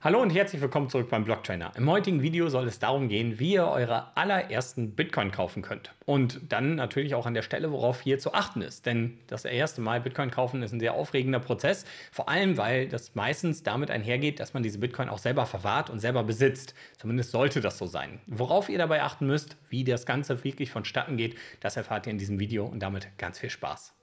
Hallo und herzlich willkommen zurück beim Blocktrainer. Im heutigen Video soll es darum gehen, wie ihr eure allerersten Bitcoin kaufen könnt. Und dann natürlich auch an der Stelle, worauf hier zu achten ist. Denn das erste Mal Bitcoin kaufen ist ein sehr aufregender Prozess. Vor allem, weil das meistens damit einhergeht, dass man diese Bitcoin auch selber verwahrt und selber besitzt. Zumindest sollte das so sein. Worauf ihr dabei achten müsst, wie das Ganze wirklich vonstatten geht, das erfahrt ihr in diesem Video und damit ganz viel Spaß.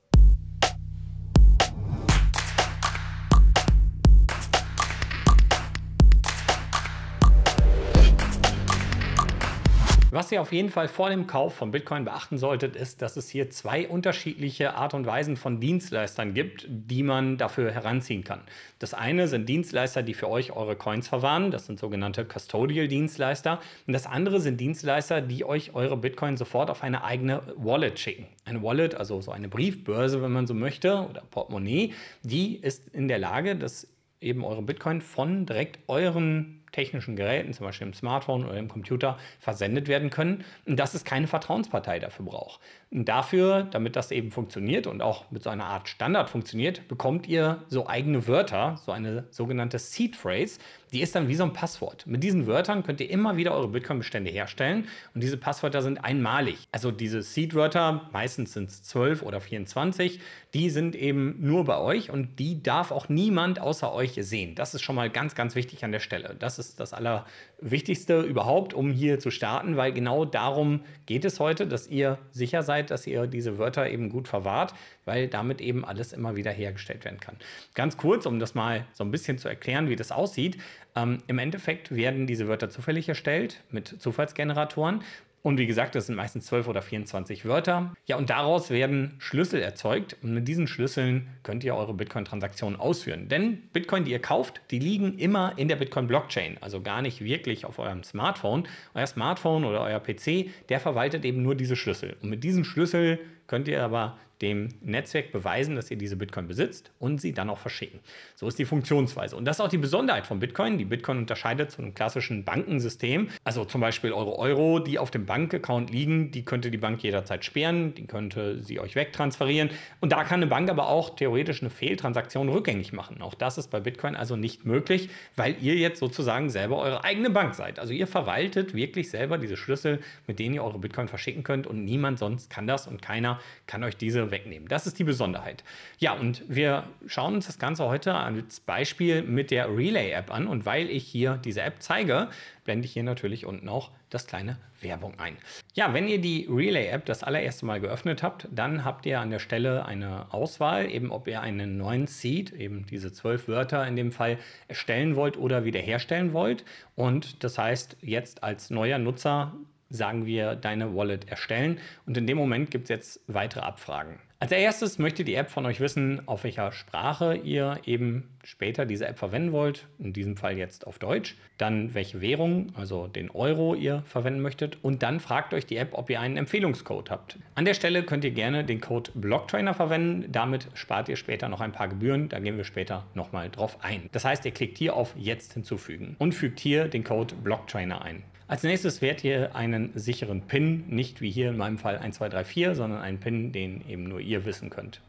Was ihr auf jeden Fall vor dem Kauf von Bitcoin beachten solltet, ist, dass es hier zwei unterschiedliche Art und Weisen von Dienstleistern gibt, die man dafür heranziehen kann. Das eine sind Dienstleister, die für euch eure Coins verwahren, das sind sogenannte Custodial-Dienstleister. Und das andere sind Dienstleister, die euch eure Bitcoin sofort auf eine eigene Wallet schicken. Eine Wallet, also so eine Briefbörse, wenn man so möchte, oder Portemonnaie, die ist in der Lage, dass eben eure Bitcoin von direkt euren technischen Geräten, zum Beispiel im Smartphone oder im Computer, versendet werden können, dass es keine Vertrauenspartei dafür braucht. Und dafür, damit das eben funktioniert und auch mit so einer Art Standard funktioniert, bekommt ihr so eigene Wörter, so eine sogenannte Seed Phrase, die ist dann wie so ein Passwort. Mit diesen Wörtern könnt ihr immer wieder eure Bitcoin-Bestände herstellen und diese Passwörter sind einmalig. Also diese Seed-Wörter, meistens sind es 12 oder 24, die sind eben nur bei euch und die darf auch niemand außer euch sehen. Das ist schon mal ganz, ganz wichtig an der Stelle. Das ist ist das Allerwichtigste überhaupt, um hier zu starten, weil genau darum geht es heute, dass ihr sicher seid, dass ihr diese Wörter eben gut verwahrt, weil damit eben alles immer wieder hergestellt werden kann. Ganz kurz, um das mal so ein bisschen zu erklären, wie das aussieht. Ähm, Im Endeffekt werden diese Wörter zufällig erstellt mit Zufallsgeneratoren und wie gesagt, das sind meistens 12 oder 24 Wörter. Ja, und daraus werden Schlüssel erzeugt. Und mit diesen Schlüsseln könnt ihr eure Bitcoin-Transaktionen ausführen. Denn Bitcoin, die ihr kauft, die liegen immer in der Bitcoin-Blockchain. Also gar nicht wirklich auf eurem Smartphone. Euer Smartphone oder euer PC, der verwaltet eben nur diese Schlüssel. Und mit diesen Schlüssel könnt ihr aber dem Netzwerk beweisen, dass ihr diese Bitcoin besitzt und sie dann auch verschicken. So ist die Funktionsweise. Und das ist auch die Besonderheit von Bitcoin. Die Bitcoin unterscheidet zu einem klassischen Bankensystem. Also zum Beispiel eure Euro, die auf dem Bankaccount liegen, die könnte die Bank jederzeit sperren, die könnte sie euch wegtransferieren. Und da kann eine Bank aber auch theoretisch eine Fehltransaktion rückgängig machen. Auch das ist bei Bitcoin also nicht möglich, weil ihr jetzt sozusagen selber eure eigene Bank seid. Also ihr verwaltet wirklich selber diese Schlüssel, mit denen ihr eure Bitcoin verschicken könnt und niemand sonst kann das und keiner kann euch diese andere wegnehmen. Das ist die Besonderheit. Ja, und wir schauen uns das Ganze heute als Beispiel mit der Relay-App an. Und weil ich hier diese App zeige, blende ich hier natürlich unten auch das kleine Werbung ein. Ja, wenn ihr die Relay-App das allererste Mal geöffnet habt, dann habt ihr an der Stelle eine Auswahl, eben ob ihr einen neuen Seed, eben diese zwölf Wörter in dem Fall, erstellen wollt oder wiederherstellen wollt. Und das heißt, jetzt als neuer Nutzer sagen wir, deine Wallet erstellen. Und in dem Moment gibt es jetzt weitere Abfragen. Als erstes möchte die App von euch wissen, auf welcher Sprache ihr eben später diese App verwenden wollt, in diesem Fall jetzt auf Deutsch, dann welche Währung, also den Euro ihr verwenden möchtet und dann fragt euch die App, ob ihr einen Empfehlungscode habt. An der Stelle könnt ihr gerne den Code Blocktrainer verwenden, damit spart ihr später noch ein paar Gebühren, da gehen wir später nochmal drauf ein. Das heißt, ihr klickt hier auf Jetzt hinzufügen und fügt hier den Code Blocktrainer ein. Als nächstes wählt ihr einen sicheren PIN, nicht wie hier in meinem Fall 1234, sondern einen PIN, den eben nur ihr wissen könnt.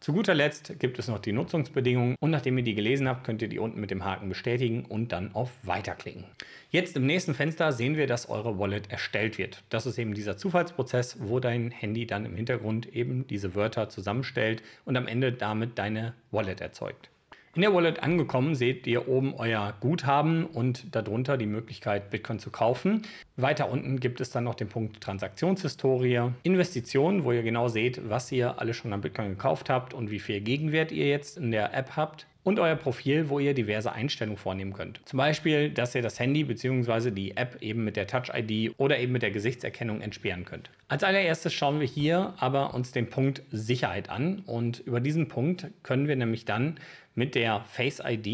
Zu guter Letzt gibt es noch die Nutzungsbedingungen und nachdem ihr die gelesen habt, könnt ihr die unten mit dem Haken bestätigen und dann auf Weiter klicken. Jetzt im nächsten Fenster sehen wir, dass eure Wallet erstellt wird. Das ist eben dieser Zufallsprozess, wo dein Handy dann im Hintergrund eben diese Wörter zusammenstellt und am Ende damit deine Wallet erzeugt. In der Wallet angekommen seht ihr oben euer Guthaben und darunter die Möglichkeit, Bitcoin zu kaufen. Weiter unten gibt es dann noch den Punkt Transaktionshistorie, Investitionen, wo ihr genau seht, was ihr alle schon an Bitcoin gekauft habt und wie viel Gegenwert ihr jetzt in der App habt und euer Profil, wo ihr diverse Einstellungen vornehmen könnt. Zum Beispiel, dass ihr das Handy bzw. die App eben mit der Touch-ID oder eben mit der Gesichtserkennung entsperren könnt. Als allererstes schauen wir hier aber uns den Punkt Sicherheit an und über diesen Punkt können wir nämlich dann mit der Face-ID,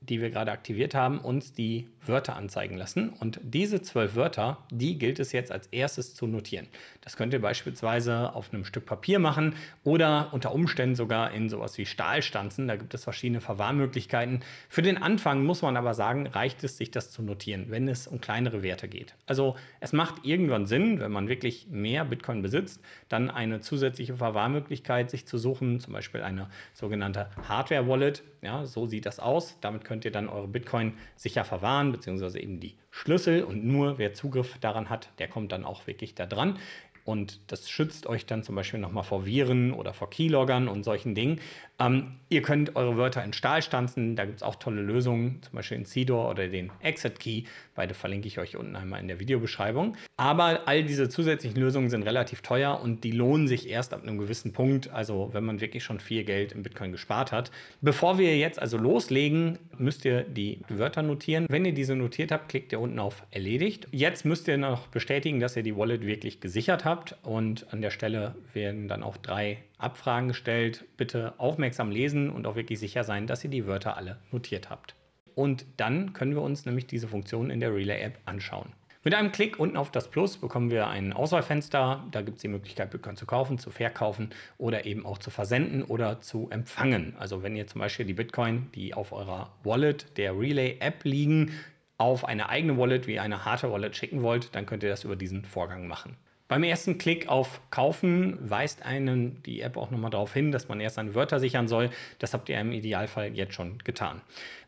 die wir gerade aktiviert haben, uns die Wörter anzeigen lassen. Und diese zwölf Wörter, die gilt es jetzt als erstes zu notieren. Das könnt ihr beispielsweise auf einem Stück Papier machen oder unter Umständen sogar in sowas wie Stahlstanzen. Da gibt es verschiedene Verwahrmöglichkeiten. Für den Anfang muss man aber sagen, reicht es, sich das zu notieren, wenn es um kleinere Werte geht. Also es macht irgendwann Sinn, wenn man wirklich mehr Bitcoin besitzt, dann eine zusätzliche Verwahrmöglichkeit sich zu suchen, zum Beispiel eine sogenannte Hardware-Wallet. Ja, so sieht das aus. Damit könnt ihr dann eure Bitcoin sicher verwahren beziehungsweise eben die Schlüssel und nur wer Zugriff daran hat, der kommt dann auch wirklich da dran. Und das schützt euch dann zum Beispiel nochmal vor Viren oder vor Keyloggern und solchen Dingen. Ähm, ihr könnt eure Wörter in Stahl stanzen. Da gibt es auch tolle Lösungen, zum Beispiel in CDOR oder den Exit Key. Beide verlinke ich euch unten einmal in der Videobeschreibung. Aber all diese zusätzlichen Lösungen sind relativ teuer und die lohnen sich erst ab einem gewissen Punkt, also wenn man wirklich schon viel Geld im Bitcoin gespart hat. Bevor wir jetzt also loslegen, müsst ihr die Wörter notieren. Wenn ihr diese notiert habt, klickt ihr unten auf Erledigt. Jetzt müsst ihr noch bestätigen, dass ihr die Wallet wirklich gesichert habt habt. Und an der Stelle werden dann auch drei Abfragen gestellt. Bitte aufmerksam lesen und auch wirklich sicher sein, dass ihr die Wörter alle notiert habt. Und dann können wir uns nämlich diese Funktion in der Relay-App anschauen. Mit einem Klick unten auf das Plus bekommen wir ein Auswahlfenster. Da gibt es die Möglichkeit, Bitcoin zu kaufen, zu verkaufen oder eben auch zu versenden oder zu empfangen. Also wenn ihr zum Beispiel die Bitcoin, die auf eurer Wallet der Relay-App liegen, auf eine eigene Wallet wie eine harte Wallet schicken wollt, dann könnt ihr das über diesen Vorgang machen. Beim ersten Klick auf Kaufen weist einen die App auch nochmal darauf hin, dass man erst seine Wörter sichern soll. Das habt ihr im Idealfall jetzt schon getan.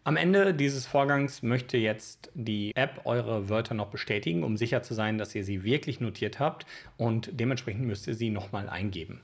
Am Ende dieses Vorgangs möchte jetzt die App eure Wörter noch bestätigen, um sicher zu sein, dass ihr sie wirklich notiert habt und dementsprechend müsst ihr sie nochmal eingeben.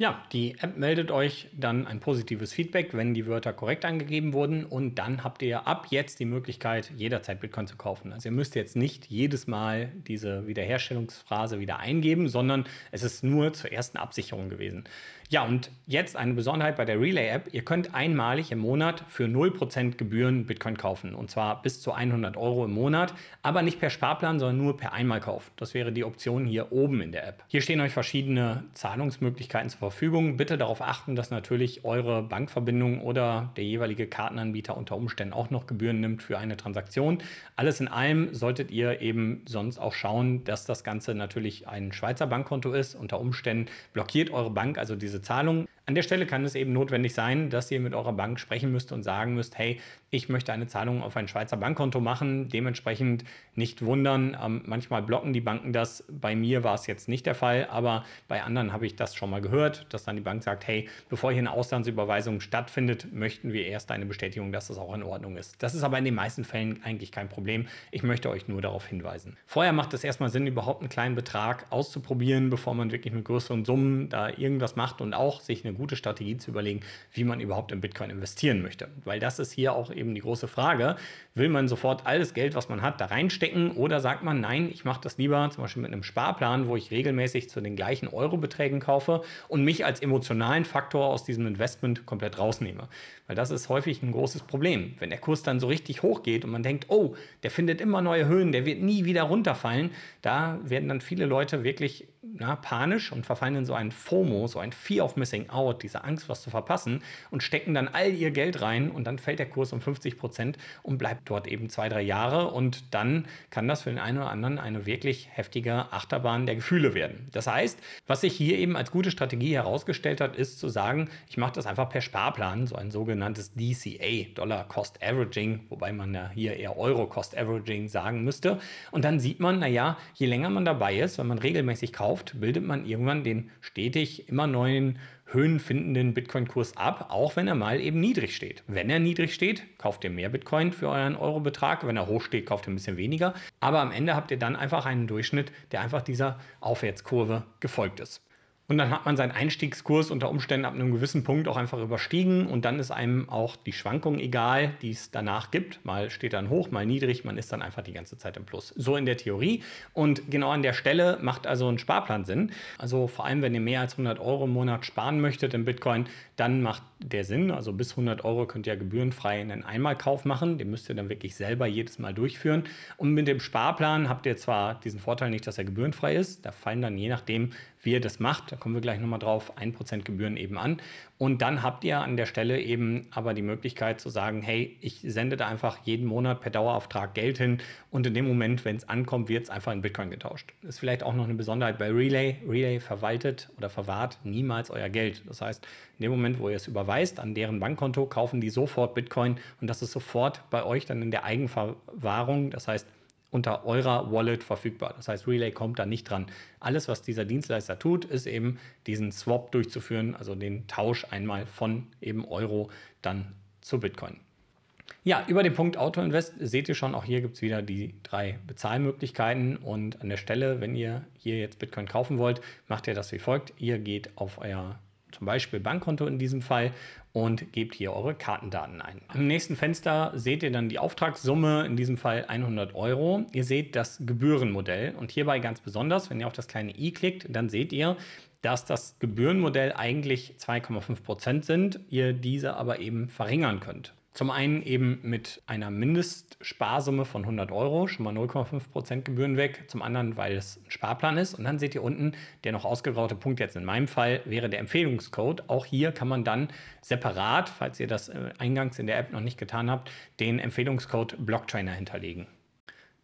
Ja, die App meldet euch dann ein positives Feedback, wenn die Wörter korrekt angegeben wurden. Und dann habt ihr ab jetzt die Möglichkeit, jederzeit Bitcoin zu kaufen. Also ihr müsst jetzt nicht jedes Mal diese Wiederherstellungsphrase wieder eingeben, sondern es ist nur zur ersten Absicherung gewesen. Ja, und jetzt eine Besonderheit bei der Relay-App. Ihr könnt einmalig im Monat für 0% Gebühren Bitcoin kaufen. Und zwar bis zu 100 Euro im Monat. Aber nicht per Sparplan, sondern nur per Einmalkauf. Das wäre die Option hier oben in der App. Hier stehen euch verschiedene Zahlungsmöglichkeiten zur Verfügung. Bitte darauf achten, dass natürlich eure Bankverbindung oder der jeweilige Kartenanbieter unter Umständen auch noch Gebühren nimmt für eine Transaktion. Alles in allem solltet ihr eben sonst auch schauen, dass das Ganze natürlich ein Schweizer Bankkonto ist. Unter Umständen blockiert eure Bank also diese diese Zahlung an der Stelle kann es eben notwendig sein, dass ihr mit eurer Bank sprechen müsst und sagen müsst, hey, ich möchte eine Zahlung auf ein Schweizer Bankkonto machen. Dementsprechend nicht wundern. Ähm, manchmal blocken die Banken das. Bei mir war es jetzt nicht der Fall, aber bei anderen habe ich das schon mal gehört, dass dann die Bank sagt, hey, bevor hier eine Auslandsüberweisung stattfindet, möchten wir erst eine Bestätigung, dass das auch in Ordnung ist. Das ist aber in den meisten Fällen eigentlich kein Problem. Ich möchte euch nur darauf hinweisen. Vorher macht es erstmal Sinn, überhaupt einen kleinen Betrag auszuprobieren, bevor man wirklich mit größeren Summen da irgendwas macht und auch sich eine gute Strategie zu überlegen, wie man überhaupt in Bitcoin investieren möchte. Weil das ist hier auch eben die große Frage. Will man sofort alles Geld, was man hat, da reinstecken oder sagt man, nein, ich mache das lieber zum Beispiel mit einem Sparplan, wo ich regelmäßig zu den gleichen Eurobeträgen kaufe und mich als emotionalen Faktor aus diesem Investment komplett rausnehme. Weil das ist häufig ein großes Problem. Wenn der Kurs dann so richtig hoch geht und man denkt, oh, der findet immer neue Höhen, der wird nie wieder runterfallen, da werden dann viele Leute wirklich na, panisch und verfallen in so ein FOMO, so ein Fear of Missing Out, diese Angst, was zu verpassen und stecken dann all ihr Geld rein und dann fällt der Kurs um 50 Prozent und bleibt dort eben zwei, drei Jahre und dann kann das für den einen oder anderen eine wirklich heftige Achterbahn der Gefühle werden. Das heißt, was sich hier eben als gute Strategie herausgestellt hat, ist zu sagen, ich mache das einfach per Sparplan, so ein sogenanntes DCA, Dollar Cost Averaging, wobei man ja hier eher Euro Cost Averaging sagen müsste und dann sieht man, naja, je länger man dabei ist, wenn man regelmäßig kauft, kauft, bildet man irgendwann den stetig immer neuen Höhen findenden Bitcoin-Kurs ab, auch wenn er mal eben niedrig steht. Wenn er niedrig steht, kauft ihr mehr Bitcoin für euren Euro-Betrag. Wenn er hoch steht, kauft ihr ein bisschen weniger. Aber am Ende habt ihr dann einfach einen Durchschnitt, der einfach dieser Aufwärtskurve gefolgt ist. Und dann hat man seinen Einstiegskurs unter Umständen ab einem gewissen Punkt auch einfach überstiegen und dann ist einem auch die Schwankung egal, die es danach gibt. Mal steht dann hoch, mal niedrig, man ist dann einfach die ganze Zeit im Plus. So in der Theorie. Und genau an der Stelle macht also ein Sparplan Sinn. Also vor allem, wenn ihr mehr als 100 Euro im Monat sparen möchtet in Bitcoin, dann macht der Sinn. Also bis 100 Euro könnt ihr gebührenfrei einen Einmalkauf machen. Den müsst ihr dann wirklich selber jedes Mal durchführen. Und mit dem Sparplan habt ihr zwar diesen Vorteil nicht, dass er gebührenfrei ist. Da fallen dann je nachdem, wie ihr das macht, kommen wir gleich nochmal drauf, 1% Gebühren eben an. Und dann habt ihr an der Stelle eben aber die Möglichkeit zu sagen, hey, ich sende da einfach jeden Monat per Dauerauftrag Geld hin und in dem Moment, wenn es ankommt, wird es einfach in Bitcoin getauscht. ist vielleicht auch noch eine Besonderheit bei Relay. Relay verwaltet oder verwahrt niemals euer Geld. Das heißt, in dem Moment, wo ihr es überweist an deren Bankkonto, kaufen die sofort Bitcoin und das ist sofort bei euch dann in der Eigenverwahrung. Das heißt, unter eurer Wallet verfügbar. Das heißt, Relay kommt da nicht dran. Alles, was dieser Dienstleister tut, ist eben diesen Swap durchzuführen, also den Tausch einmal von eben Euro dann zu Bitcoin. Ja, über den Punkt Autoinvest seht ihr schon, auch hier gibt es wieder die drei Bezahlmöglichkeiten. Und an der Stelle, wenn ihr hier jetzt Bitcoin kaufen wollt, macht ihr das wie folgt. Ihr geht auf euer zum Beispiel Bankkonto in diesem Fall und gebt hier eure Kartendaten ein. Im nächsten Fenster seht ihr dann die Auftragssumme, in diesem Fall 100 Euro. Ihr seht das Gebührenmodell und hierbei ganz besonders, wenn ihr auf das kleine i klickt, dann seht ihr, dass das Gebührenmodell eigentlich 2,5% Prozent sind, ihr diese aber eben verringern könnt. Zum einen eben mit einer Mindestsparsumme von 100 Euro, schon mal 0,5% Gebühren weg. Zum anderen, weil es ein Sparplan ist. Und dann seht ihr unten, der noch ausgegraute Punkt jetzt in meinem Fall wäre der Empfehlungscode. Auch hier kann man dann separat, falls ihr das äh, eingangs in der App noch nicht getan habt, den Empfehlungscode Blocktrainer hinterlegen.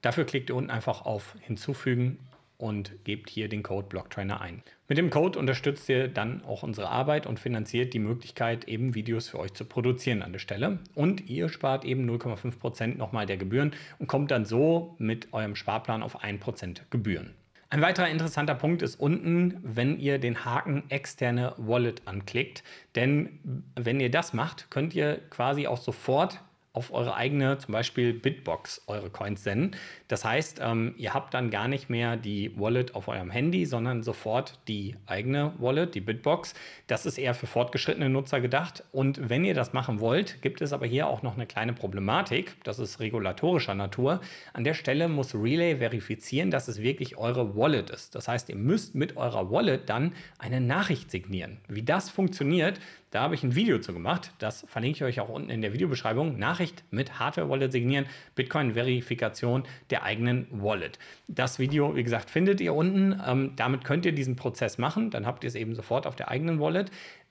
Dafür klickt ihr unten einfach auf Hinzufügen und gebt hier den Code Blocktrainer ein. Mit dem Code unterstützt ihr dann auch unsere Arbeit und finanziert die Möglichkeit, eben Videos für euch zu produzieren an der Stelle. Und ihr spart eben 0,5% nochmal der Gebühren und kommt dann so mit eurem Sparplan auf 1% Gebühren. Ein weiterer interessanter Punkt ist unten, wenn ihr den Haken externe Wallet anklickt. Denn wenn ihr das macht, könnt ihr quasi auch sofort auf eure eigene, zum Beispiel Bitbox, eure Coins senden. Das heißt, ähm, ihr habt dann gar nicht mehr die Wallet auf eurem Handy, sondern sofort die eigene Wallet, die Bitbox. Das ist eher für fortgeschrittene Nutzer gedacht. Und wenn ihr das machen wollt, gibt es aber hier auch noch eine kleine Problematik. Das ist regulatorischer Natur. An der Stelle muss Relay verifizieren, dass es wirklich eure Wallet ist. Das heißt, ihr müsst mit eurer Wallet dann eine Nachricht signieren. Wie das funktioniert, da habe ich ein Video zu gemacht. Das verlinke ich euch auch unten in der Videobeschreibung. Nachricht mit Hardware Wallet signieren, Bitcoin Verifikation der eigenen Wallet. Das Video, wie gesagt, findet ihr unten. Ähm, damit könnt ihr diesen Prozess machen. Dann habt ihr es eben sofort auf der eigenen Wallet.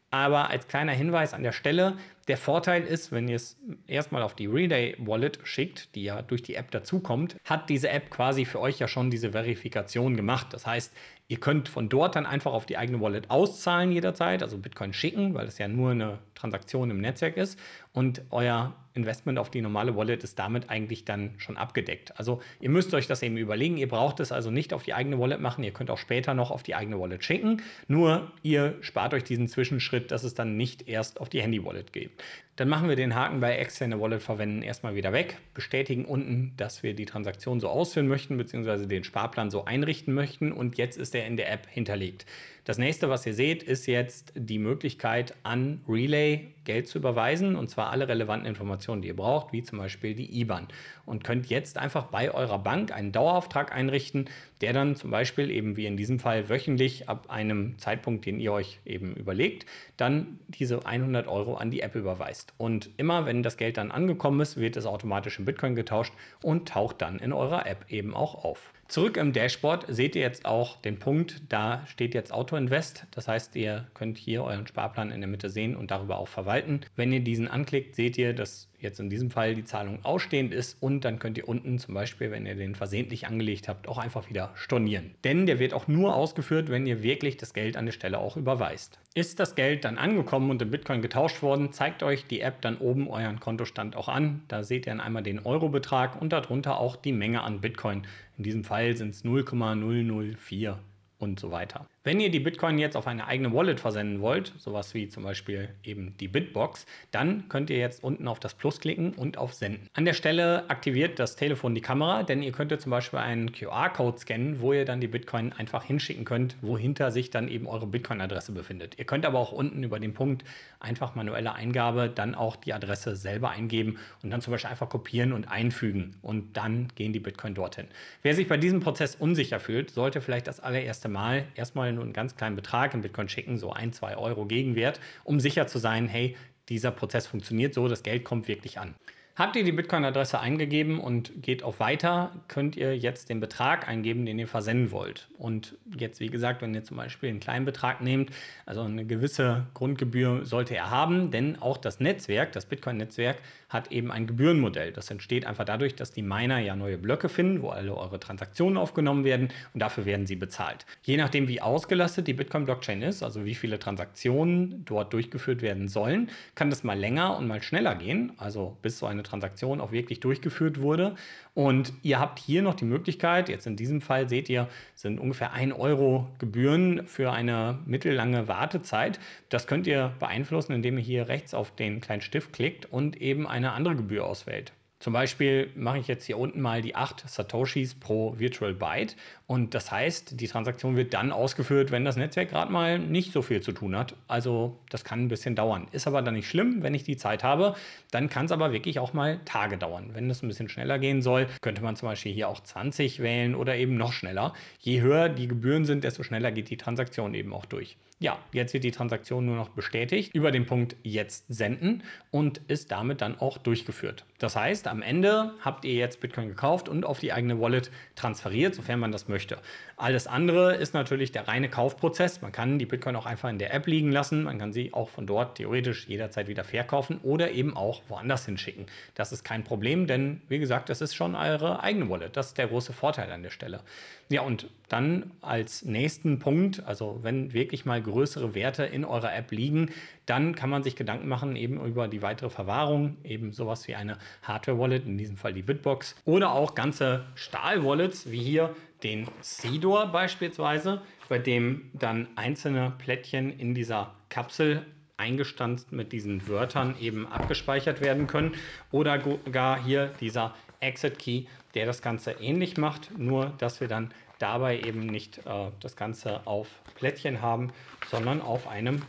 Aber als kleiner Hinweis an der Stelle, der Vorteil ist, wenn ihr es erstmal auf die Relay Wallet schickt, die ja durch die App dazukommt, hat diese App quasi für euch ja schon diese Verifikation gemacht. Das heißt, Ihr könnt von dort dann einfach auf die eigene Wallet auszahlen jederzeit, also Bitcoin schicken, weil es ja nur eine Transaktion im Netzwerk ist und euer Investment auf die normale Wallet ist damit eigentlich dann schon abgedeckt. Also ihr müsst euch das eben überlegen. Ihr braucht es also nicht auf die eigene Wallet machen. Ihr könnt auch später noch auf die eigene Wallet schicken. Nur ihr spart euch diesen Zwischenschritt, dass es dann nicht erst auf die Handy-Wallet geht. Dann machen wir den Haken bei externe Wallet verwenden erstmal wieder weg, bestätigen unten, dass wir die Transaktion so ausführen möchten, beziehungsweise den Sparplan so einrichten möchten und jetzt ist er in der App hinterlegt. Das nächste, was ihr seht, ist jetzt die Möglichkeit, an Relay Geld zu überweisen und zwar alle relevanten Informationen, die ihr braucht, wie zum Beispiel die IBAN. Und könnt jetzt einfach bei eurer Bank einen Dauerauftrag einrichten, der dann zum Beispiel eben wie in diesem Fall wöchentlich ab einem Zeitpunkt, den ihr euch eben überlegt, dann diese 100 Euro an die App überweist. Und immer, wenn das Geld dann angekommen ist, wird es automatisch in Bitcoin getauscht und taucht dann in eurer App eben auch auf. Zurück im Dashboard seht ihr jetzt auch den Punkt, da steht jetzt Auto Invest. Das heißt, ihr könnt hier euren Sparplan in der Mitte sehen und darüber auch verwalten. Wenn ihr diesen anklickt, seht ihr, dass jetzt in diesem Fall die Zahlung ausstehend ist und dann könnt ihr unten zum Beispiel, wenn ihr den versehentlich angelegt habt, auch einfach wieder stornieren. Denn der wird auch nur ausgeführt, wenn ihr wirklich das Geld an der Stelle auch überweist. Ist das Geld dann angekommen und in Bitcoin getauscht worden, zeigt euch die App dann oben euren Kontostand auch an. Da seht ihr dann einmal den Eurobetrag und darunter auch die Menge an Bitcoin. In diesem Fall sind es 0,004 und so weiter. Wenn ihr die Bitcoin jetzt auf eine eigene Wallet versenden wollt, sowas wie zum Beispiel eben die Bitbox, dann könnt ihr jetzt unten auf das Plus klicken und auf Senden. An der Stelle aktiviert das Telefon die Kamera, denn ihr könntet zum Beispiel einen QR-Code scannen, wo ihr dann die Bitcoin einfach hinschicken könnt, wohinter sich dann eben eure Bitcoin-Adresse befindet. Ihr könnt aber auch unten über den Punkt einfach manuelle Eingabe dann auch die Adresse selber eingeben und dann zum Beispiel einfach kopieren und einfügen und dann gehen die Bitcoin dorthin. Wer sich bei diesem Prozess unsicher fühlt, sollte vielleicht das allererste Mal erstmal nur einen ganz kleinen Betrag in Bitcoin schicken, so ein, zwei Euro Gegenwert, um sicher zu sein, hey, dieser Prozess funktioniert so, das Geld kommt wirklich an. Habt ihr die Bitcoin-Adresse eingegeben und geht auf Weiter, könnt ihr jetzt den Betrag eingeben, den ihr versenden wollt. Und jetzt, wie gesagt, wenn ihr zum Beispiel einen kleinen Betrag nehmt, also eine gewisse Grundgebühr sollte er haben, denn auch das Netzwerk, das Bitcoin-Netzwerk, hat eben ein Gebührenmodell. Das entsteht einfach dadurch, dass die Miner ja neue Blöcke finden, wo alle eure Transaktionen aufgenommen werden und dafür werden sie bezahlt. Je nachdem, wie ausgelastet die Bitcoin-Blockchain ist, also wie viele Transaktionen dort durchgeführt werden sollen, kann das mal länger und mal schneller gehen. Also bis so eine Transaktion auch wirklich durchgeführt wurde. Und ihr habt hier noch die Möglichkeit, jetzt in diesem Fall seht ihr, sind ungefähr 1 Euro Gebühren für eine mittellange Wartezeit. Das könnt ihr beeinflussen, indem ihr hier rechts auf den kleinen Stift klickt und eben eine andere Gebühr auswählt. Zum Beispiel mache ich jetzt hier unten mal die 8 Satoshis pro Virtual Byte. Und das heißt, die Transaktion wird dann ausgeführt, wenn das Netzwerk gerade mal nicht so viel zu tun hat. Also das kann ein bisschen dauern. Ist aber dann nicht schlimm, wenn ich die Zeit habe. Dann kann es aber wirklich auch mal Tage dauern. Wenn das ein bisschen schneller gehen soll, könnte man zum Beispiel hier auch 20 wählen oder eben noch schneller. Je höher die Gebühren sind, desto schneller geht die Transaktion eben auch durch. Ja, jetzt wird die Transaktion nur noch bestätigt über den Punkt jetzt senden und ist damit dann auch durchgeführt. Das heißt, am am Ende habt ihr jetzt Bitcoin gekauft und auf die eigene Wallet transferiert, sofern man das möchte. Alles andere ist natürlich der reine Kaufprozess. Man kann die Bitcoin auch einfach in der App liegen lassen. Man kann sie auch von dort theoretisch jederzeit wieder verkaufen oder eben auch woanders hinschicken. Das ist kein Problem, denn wie gesagt, das ist schon eure eigene Wallet. Das ist der große Vorteil an der Stelle. Ja, und dann als nächsten Punkt, also wenn wirklich mal größere Werte in eurer App liegen, dann kann man sich Gedanken machen eben über die weitere Verwahrung, eben sowas wie eine Hardware-Wallet, in diesem Fall die Bitbox, oder auch ganze Stahl-Wallets, wie hier den Sidor beispielsweise, bei dem dann einzelne Plättchen in dieser Kapsel eingestanzt mit diesen Wörtern eben abgespeichert werden können. Oder gar hier dieser Exit Key, der das Ganze ähnlich macht, nur dass wir dann dabei eben nicht äh, das Ganze auf Plättchen haben, sondern auf einem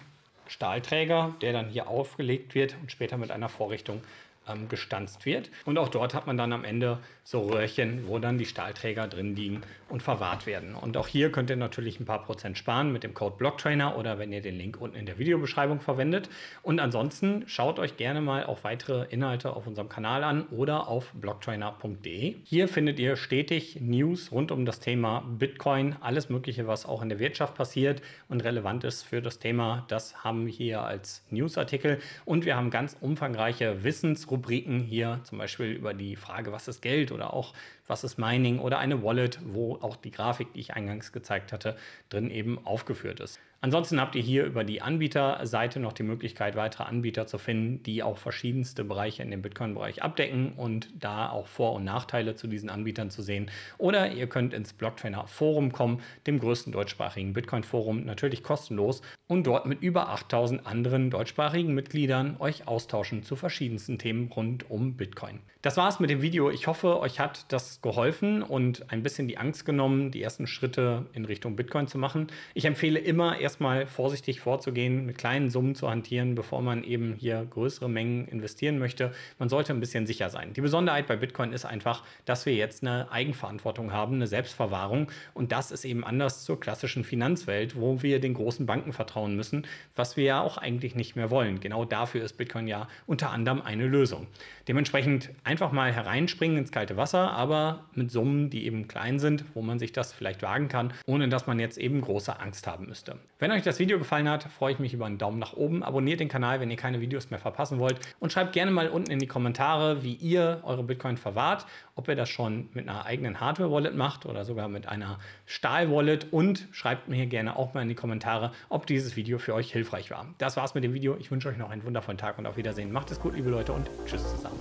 Stahlträger, der dann hier aufgelegt wird und später mit einer Vorrichtung ähm, gestanzt wird. Und auch dort hat man dann am Ende so Röhrchen, wo dann die Stahlträger drin liegen und verwahrt werden. Und auch hier könnt ihr natürlich ein paar Prozent sparen mit dem Code BlockTrainer oder wenn ihr den Link unten in der Videobeschreibung verwendet. Und ansonsten schaut euch gerne mal auch weitere Inhalte auf unserem Kanal an oder auf blocktrainer.de. Hier findet ihr stetig News rund um das Thema Bitcoin, alles Mögliche, was auch in der Wirtschaft passiert und relevant ist für das Thema. Das haben wir hier als Newsartikel und wir haben ganz umfangreiche Wissensrunden Rubriken hier, zum Beispiel über die Frage, was ist Geld oder auch was ist Mining oder eine Wallet, wo auch die Grafik, die ich eingangs gezeigt hatte, drin eben aufgeführt ist. Ansonsten habt ihr hier über die Anbieterseite noch die Möglichkeit, weitere Anbieter zu finden, die auch verschiedenste Bereiche in dem Bitcoin-Bereich abdecken und da auch Vor- und Nachteile zu diesen Anbietern zu sehen. Oder ihr könnt ins Blocktrainer Forum kommen, dem größten deutschsprachigen Bitcoin-Forum, natürlich kostenlos und dort mit über 8000 anderen deutschsprachigen Mitgliedern euch austauschen zu verschiedensten Themen rund um Bitcoin. Das war's mit dem Video. Ich hoffe, euch hat das geholfen und ein bisschen die Angst genommen, die ersten Schritte in Richtung Bitcoin zu machen. Ich empfehle immer erstmal vorsichtig vorzugehen, mit kleinen Summen zu hantieren, bevor man eben hier größere Mengen investieren möchte. Man sollte ein bisschen sicher sein. Die Besonderheit bei Bitcoin ist einfach, dass wir jetzt eine Eigenverantwortung haben, eine Selbstverwahrung und das ist eben anders zur klassischen Finanzwelt, wo wir den großen Banken vertrauen müssen, was wir ja auch eigentlich nicht mehr wollen. Genau dafür ist Bitcoin ja unter anderem eine Lösung. Dementsprechend einfach mal hereinspringen ins kalte Wasser, aber mit Summen, die eben klein sind, wo man sich das vielleicht wagen kann, ohne dass man jetzt eben große Angst haben müsste. Wenn euch das Video gefallen hat, freue ich mich über einen Daumen nach oben, abonniert den Kanal, wenn ihr keine Videos mehr verpassen wollt und schreibt gerne mal unten in die Kommentare, wie ihr eure Bitcoin verwahrt, ob ihr das schon mit einer eigenen Hardware-Wallet macht oder sogar mit einer Stahl-Wallet und schreibt mir hier gerne auch mal in die Kommentare, ob dieses Video für euch hilfreich war. Das war's mit dem Video. Ich wünsche euch noch einen wundervollen Tag und auf Wiedersehen. Macht es gut, liebe Leute, und tschüss zusammen.